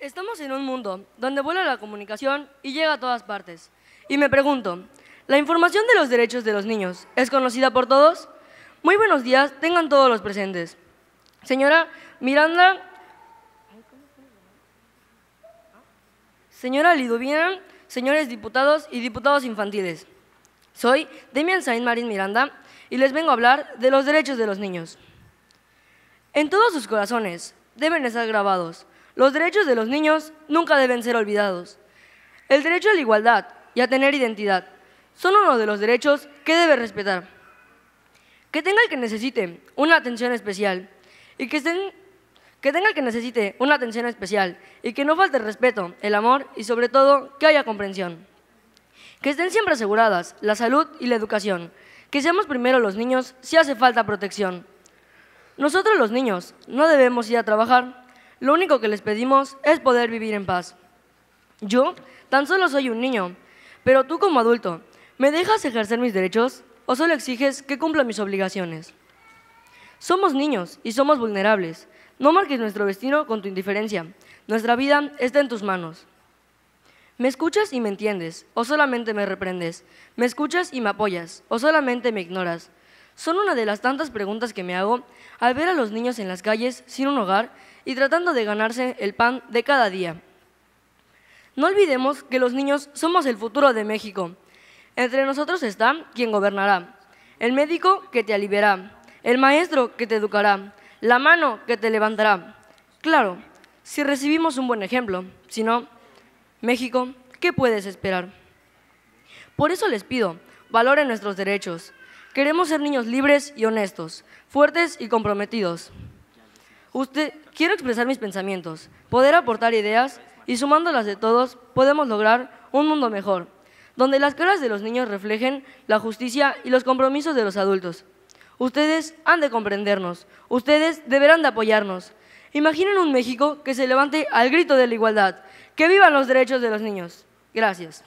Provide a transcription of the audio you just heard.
Estamos en un mundo donde vuela la comunicación y llega a todas partes. Y me pregunto, ¿la información de los derechos de los niños es conocida por todos? Muy buenos días, tengan todos los presentes. Señora Miranda, señora Liduvina, señores diputados y diputados infantiles. Soy Demian Saint Marín Miranda y les vengo a hablar de los derechos de los niños. En todos sus corazones deben estar grabados los derechos de los niños nunca deben ser olvidados. El derecho a la igualdad y a tener identidad son uno de los derechos que debe respetar. Que tenga el que necesite una atención especial y que, tenga que necesite una atención especial y que no falte el respeto, el amor y sobre todo que haya comprensión. Que estén siempre aseguradas la salud y la educación. Que seamos primero los niños si hace falta protección. Nosotros los niños no debemos ir a trabajar lo único que les pedimos es poder vivir en paz. Yo tan solo soy un niño, pero tú como adulto, ¿me dejas ejercer mis derechos o solo exiges que cumpla mis obligaciones? Somos niños y somos vulnerables. No marques nuestro destino con tu indiferencia. Nuestra vida está en tus manos. ¿Me escuchas y me entiendes? ¿O solamente me reprendes? ¿Me escuchas y me apoyas? ¿O solamente me ignoras? son una de las tantas preguntas que me hago al ver a los niños en las calles sin un hogar y tratando de ganarse el pan de cada día. No olvidemos que los niños somos el futuro de México. Entre nosotros está quien gobernará, el médico que te aliviará, el maestro que te educará, la mano que te levantará. Claro, si recibimos un buen ejemplo, si no, México, ¿qué puedes esperar? Por eso les pido, valoren nuestros derechos, Queremos ser niños libres y honestos, fuertes y comprometidos. Usted, quiero expresar mis pensamientos, poder aportar ideas y sumándolas de todos podemos lograr un mundo mejor, donde las caras de los niños reflejen la justicia y los compromisos de los adultos. Ustedes han de comprendernos, ustedes deberán de apoyarnos. Imaginen un México que se levante al grito de la igualdad. Que vivan los derechos de los niños. Gracias.